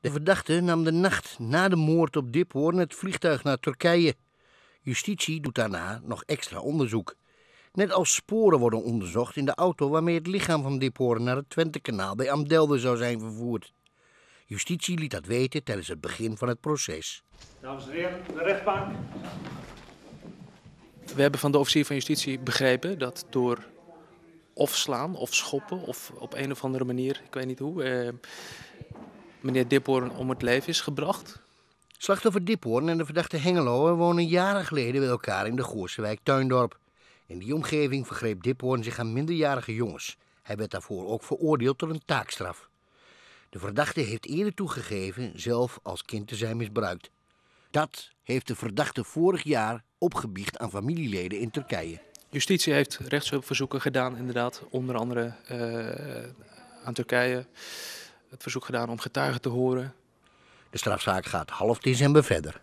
De verdachte nam de nacht na de moord op Diphoorn het vliegtuig naar Turkije. Justitie doet daarna nog extra onderzoek. Net als sporen worden onderzocht in de auto waarmee het lichaam van Diphoorn naar het Twentekanaal bij Amdelde zou zijn vervoerd. Justitie liet dat weten tijdens het begin van het proces. Dames en heren, de rechtbank. We hebben van de officier van justitie begrepen dat door of slaan of schoppen of op een of andere manier, ik weet niet hoe, eh, meneer Diphoorn om het leven is gebracht? Slachtoffer Diphoorn en de verdachte Hengelo wonen jaren geleden bij elkaar in de Goorse Tuindorp. In die omgeving vergreep Diphoorn zich aan minderjarige jongens. Hij werd daarvoor ook veroordeeld tot een taakstraf. De verdachte heeft eerder toegegeven zelf als kind te zijn misbruikt. Dat heeft de verdachte vorig jaar opgebiecht aan familieleden in Turkije. Justitie heeft rechtshulpverzoeken gedaan, inderdaad, onder andere eh, aan Turkije het verzoek gedaan om getuigen te horen. De strafzaak gaat half december verder.